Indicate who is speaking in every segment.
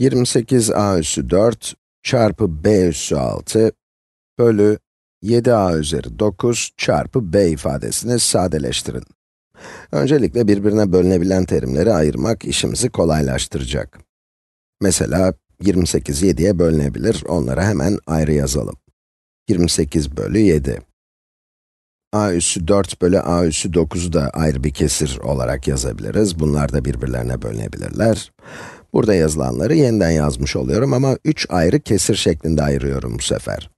Speaker 1: 28a üssü 4 çarpı b üssü 6 bölü 7a üzeri 9 çarpı b ifadesini sadeleştirin. Öncelikle birbirine bölünebilen terimleri ayırmak işimizi kolaylaştıracak. Mesela 28 7'ye bölünebilir, onları hemen ayrı yazalım. 28 bölü 7. a üssü 4 bölü a üssü 9'u da ayrı bir kesir olarak yazabiliriz. Bunlar da birbirlerine bölünebilirler. Burada yazılanları yeniden yazmış oluyorum ama 3 ayrı kesir şeklinde ayırıyorum bu sefer.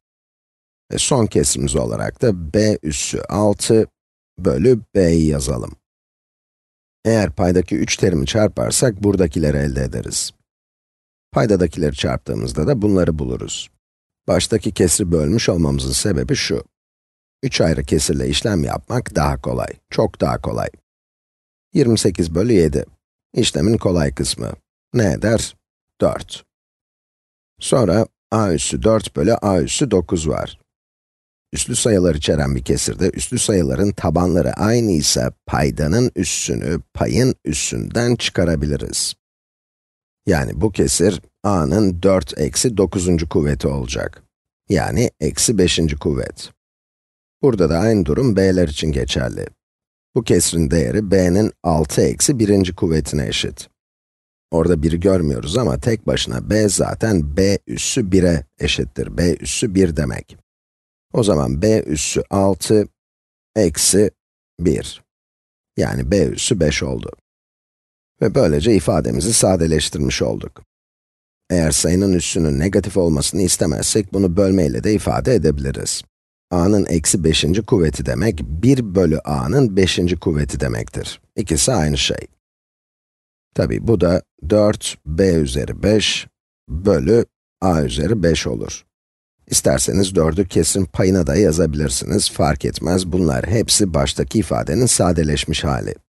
Speaker 1: Ve son kesimiz olarak da b üssü 6 bölü b'yi yazalım. Eğer paydaki 3 terimi çarparsak buradakileri elde ederiz. Paydadakileri çarptığımızda da bunları buluruz. Baştaki kesri bölmüş olmamızın sebebi şu. 3 ayrı kesirle işlem yapmak daha kolay, çok daha kolay. 28 bölü 7. İşlemin kolay kısmı. Ne eder? 4. Sonra a üssü 4 bölü a üssü 9 var. Üslü sayılar içeren bir kesirde üslü sayıların tabanları aynı ise paydanın üssünü payın üssünden çıkarabiliriz. Yani bu kesir a'nın 4 eksi 9. kuvveti olacak. Yani eksi 5. kuvvet. Burada da aynı durum b'ler için geçerli. Bu kesrin değeri b'nin 6 eksi 1. kuvvetine eşit. Orada 1'i görmüyoruz ama tek başına b zaten b üssü 1'e eşittir. b üssü 1 demek. O zaman b üssü 6 eksi 1. Yani b üssü 5 oldu. Ve böylece ifademizi sadeleştirmiş olduk. Eğer sayının üssünün negatif olmasını istemezsek bunu bölmeyle de ifade edebiliriz. a'nın eksi 5. kuvveti demek, 1 bölü a'nın 5. kuvveti demektir. İkisi aynı şey. Tabi bu da 4 b üzeri 5 bölü a üzeri 5 olur. İsterseniz 4'ü kesin payına da yazabilirsiniz, fark etmez. Bunlar hepsi baştaki ifadenin sadeleşmiş hali.